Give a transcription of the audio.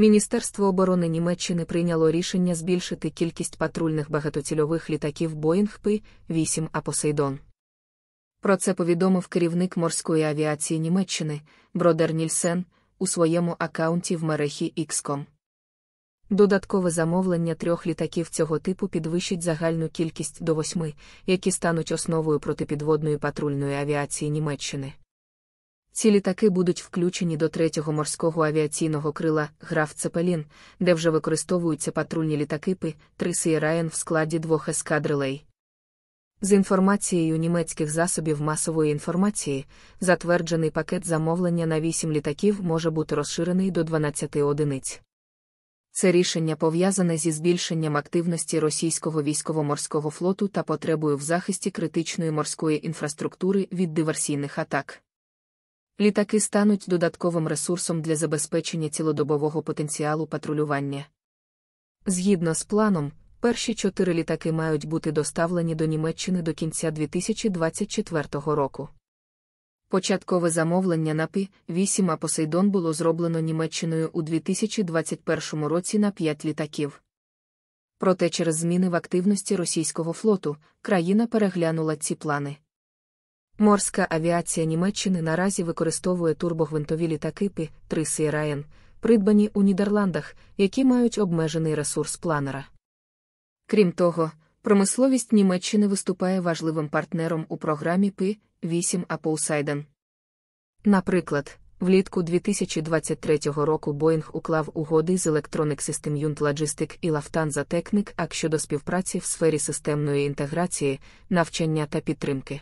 Міністерство оборони Німеччини прийняло рішення збільшити кількість патрульних багатоцільових літаків Боїнг Пи 8 А Посейдон. Про це повідомив керівник морської авіації Німеччини Бродер Нільсен у своєму акаунті в мережі XCOM. Додаткове замовлення трьох літаків цього типу підвищить загальну кількість до восьми, які стануть основою протипідводної патрульної авіації Німеччини. Ці літаки будуть включені до третього морського авіаційного крила Граф Цепелін, де вже використовуються патрульні літаки Пи 3 Сіраєн в складі двох ескадрилей. З інформацією німецьких засобів масової інформації, затверджений пакет замовлення на 8 літаків може бути розширений до 12 одиниць. Це рішення пов'язане зі збільшенням активності російського військово-морського флоту та потребою в захисті критичної морської інфраструктури від диверсійних атак. Літаки стануть додатковим ресурсом для забезпечення цілодобового потенціалу патрулювання. Згідно з планом, перші чотири літаки мають бути доставлені до Німеччини до кінця 2024 року. Початкове замовлення на пі 8 апосейдон було зроблено Німеччиною у 2021 році на 5 літаків. Проте через зміни в активності російського флоту країна переглянула ці плани. Морська авіація Німеччини наразі використовує турбогвинтові літаки пі 3 Сіраєн, придбані у Нідерландах, які мають обмежений ресурс планера. Крім того, промисловість Німеччини виступає важливим партнером у програмі пі 8 Аполсайден. Наприклад, влітку 2023 року Боїнг уклав угоди з Electronic System Юнт Logistic і Lufthansa Technic Ак щодо співпраці в сфері системної інтеграції, навчання та підтримки.